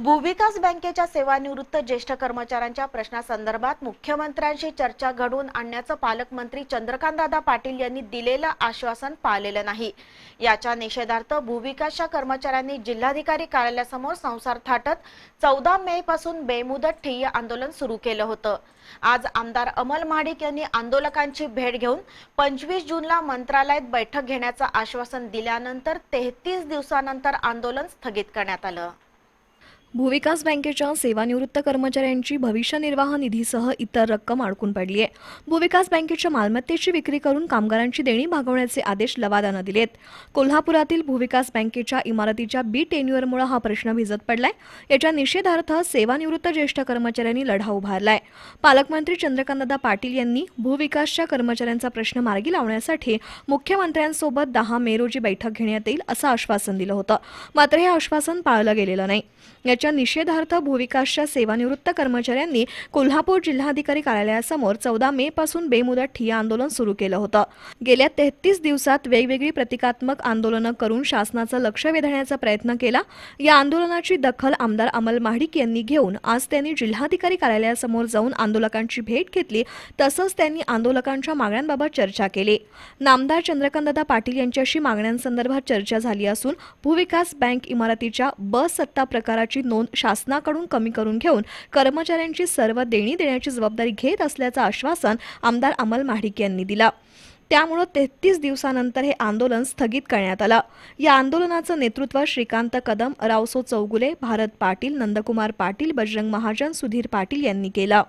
भूविकास बँकेच्या सेवानिवृत्त ज्येष्ठ कर्मचाऱ्यांच्या प्रश्नासंदर्भात मुख्यमंत्र्यांशी चर्चा घडवून आणण्याचं पालकमंत्री चंद्रकांतदादा पाटील यांनी दिलेलं आश्वासन पाळलेलं नाही याच्या निषेधार्थ भूविकासच्या कर्मचाऱ्यांनी जिल्हाधिकारी कार्यालयासमोर संसार थाटत चौदा मे पासून बेमुदत ठिय्य आंदोलन सुरू केलं होतं आज आमदार अमल महाडिक यांनी आंदोलकांची भेट घेऊन पंचवीस जूनला मंत्रालयात बैठक घेण्याचं आश्वासन दिल्यानंतर तेहतीस दिवसानंतर आंदोलन स्थगित करण्यात आलं भूविकास बँकेच्या सेवानिवृत्त कर्मचाऱ्यांची भविष्य निर्वाह निधीसह इतर रक्कम अडकून पडली आहे भूविकास बँकेच्या मालमत्तेची विक्री करून कामगारांची देणी भागवण्याचे आदेश लवादानं दिलेत कोल्हापुरातील भूविकास बँकेच्या इमारतीच्या बी टेन्युअरमुळे हा प्रश्न भिजत पडलाय याच्या निषेधार्थ सेवानिवृत्त ज्येष्ठ कर्मचाऱ्यांनी लढा उभारलाय पालकमंत्री चंद्रकांतदा पाटील यांनी भूविकासच्या कर्मचाऱ्यांचा प्रश्न मार्गी लावण्यासाठी मुख्यमंत्र्यांसोबत दहा मे रोजी बैठक घेण्यात येईल असं आश्वासन दिलं होतं मात्र हे आश्वासन पाळलं गेलेलं नाही याच्या निषेधार्थ भूविकासच्या सेवानिवृत्त कर्मचाऱ्यांनी कोल्हापूर जिल्हाधिकारी कार्यालयासमोर चौदा मे पासून बेमुदत ठिया आंदोलन सुरू केलं होतं गेल्या तेहतीस दिवसात वेगवेगळी प्रतिकात्मक आंदोलनं करून शासनाचं लक्ष वेधण्याचा प्रयत्न केला या आंदोलनाची दखल आमदार अमल महाडिक यांनी घेऊन आज त्यांनी जिल्हाधिकारी कार्यालयासमोर जाऊन आंदोलकांची भेट घेतली तसंच त्यांनी आंदोलकांच्या मागण्यांबाबत चर्चा केली नामदार चंद्रकांतदा पाटील यांच्याशी मागण्यांसंदर्भात चर्चा झाली असून भूविकास बँक इमारतीच्या ब सत्ता प्रकाराची नोंद शासनाकडून कमी करून घेऊन कर्मचाऱ्यांची सर्व देणी देण्याची जबाबदारी घेत असल्याचं आश्वासन आमदार अमल महाडिक यांनी दिला त्यामुळं तेहतीस दिवसानंतर हे आंदोलन स्थगित करण्यात आलं या आंदोलनाचं नेतृत्व श्रीकांत कदम रावसो चौगुले भारत पाटील नंदकुमार पाटील बजरंग महाजन सुधीर पाटील यांनी केलं